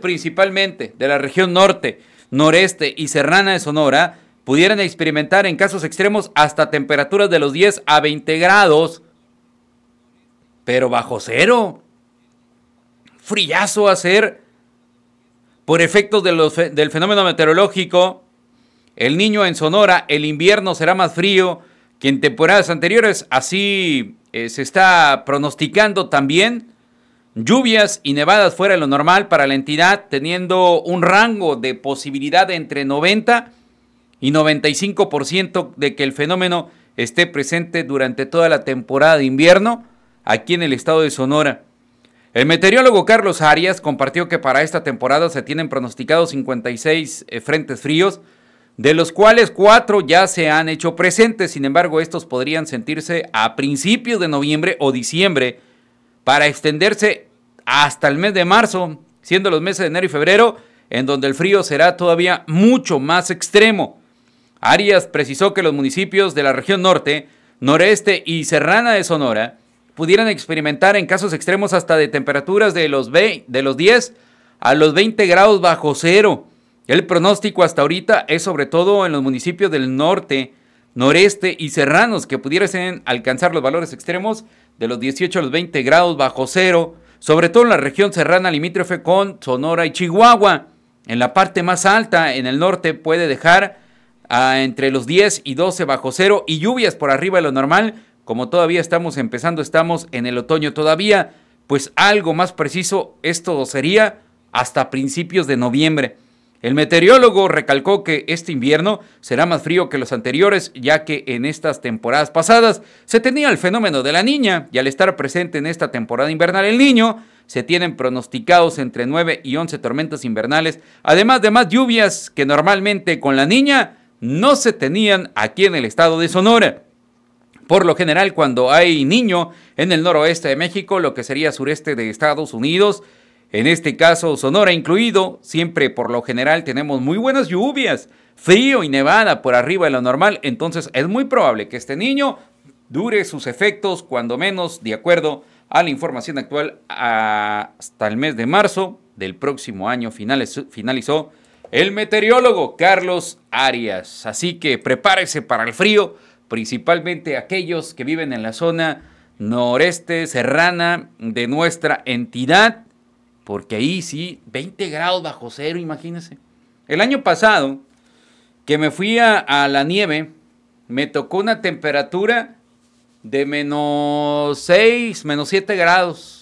principalmente de la región norte, noreste y serrana de Sonora pudieran experimentar en casos extremos hasta temperaturas de los 10 a 20 grados, pero bajo cero. Frillazo a ser. Por efectos de los, del fenómeno meteorológico, el niño en Sonora, el invierno será más frío que en temporadas anteriores. Así eh, se está pronosticando también Lluvias y nevadas fuera de lo normal para la entidad, teniendo un rango de posibilidad entre 90 y 95% de que el fenómeno esté presente durante toda la temporada de invierno aquí en el estado de Sonora. El meteorólogo Carlos Arias compartió que para esta temporada se tienen pronosticados 56 eh, frentes fríos, de los cuales cuatro ya se han hecho presentes. Sin embargo, estos podrían sentirse a principios de noviembre o diciembre para extenderse hasta el mes de marzo, siendo los meses de enero y febrero, en donde el frío será todavía mucho más extremo. Arias precisó que los municipios de la región norte, noreste y serrana de Sonora pudieran experimentar en casos extremos hasta de temperaturas de los, de los 10 a los 20 grados bajo cero. El pronóstico hasta ahorita es sobre todo en los municipios del norte, noreste y serranos que pudieran alcanzar los valores extremos de los 18 a los 20 grados bajo cero sobre todo en la región serrana limítrofe con Sonora y Chihuahua. En la parte más alta, en el norte, puede dejar ah, entre los 10 y 12 bajo cero y lluvias por arriba de lo normal. Como todavía estamos empezando, estamos en el otoño todavía, pues algo más preciso esto sería hasta principios de noviembre. El meteorólogo recalcó que este invierno será más frío que los anteriores, ya que en estas temporadas pasadas se tenía el fenómeno de la niña y al estar presente en esta temporada invernal el niño, se tienen pronosticados entre 9 y 11 tormentas invernales, además de más lluvias que normalmente con la niña no se tenían aquí en el estado de Sonora. Por lo general, cuando hay niño en el noroeste de México, lo que sería sureste de Estados Unidos, en este caso, Sonora incluido, siempre por lo general tenemos muy buenas lluvias, frío y nevada por arriba de lo normal, entonces es muy probable que este niño dure sus efectos cuando menos, de acuerdo a la información actual, hasta el mes de marzo del próximo año finalizó el meteorólogo Carlos Arias. Así que prepárese para el frío, principalmente aquellos que viven en la zona noreste serrana de nuestra entidad porque ahí sí, 20 grados bajo cero, imagínense. El año pasado, que me fui a, a la nieve, me tocó una temperatura de menos 6, menos 7 grados